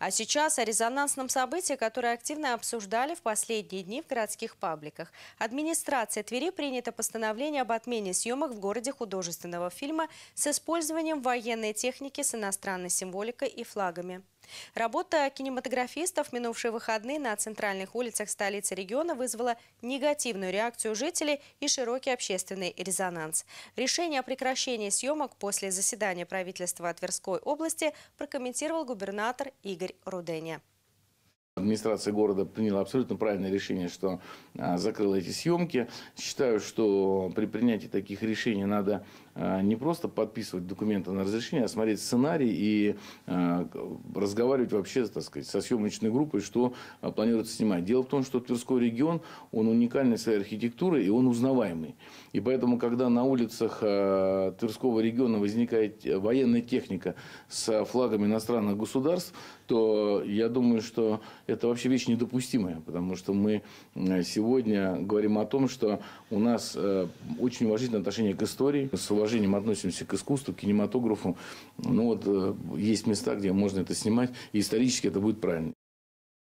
А сейчас о резонансном событии, которое активно обсуждали в последние дни в городских пабликах. Администрация Твери принято постановление об отмене съемок в городе художественного фильма с использованием военной техники с иностранной символикой и флагами. Работа кинематографистов минувшие выходные на центральных улицах столицы региона вызвала негативную реакцию жителей и широкий общественный резонанс. Решение о прекращении съемок после заседания правительства Тверской области прокомментировал губернатор Игорь Руденя. Администрация города приняла абсолютно правильное решение, что а, закрыла эти съемки. Считаю, что при принятии таких решений надо а, не просто подписывать документы на разрешение, а смотреть сценарий и а, разговаривать вообще, так сказать, со съемочной группой, что планируется снимать. Дело в том, что Тверской регион, он уникальный своей архитектурой и он узнаваемый. И поэтому, когда на улицах Тверского региона возникает военная техника с флагами иностранных государств, то я думаю, что это вообще вещь недопустимая, потому что мы э, сегодня говорим о том, что у нас э, очень уважительное отношение к истории, с уважением относимся к искусству, к кинематографу. Ну вот э, есть места, где можно это снимать, и исторически это будет правильно.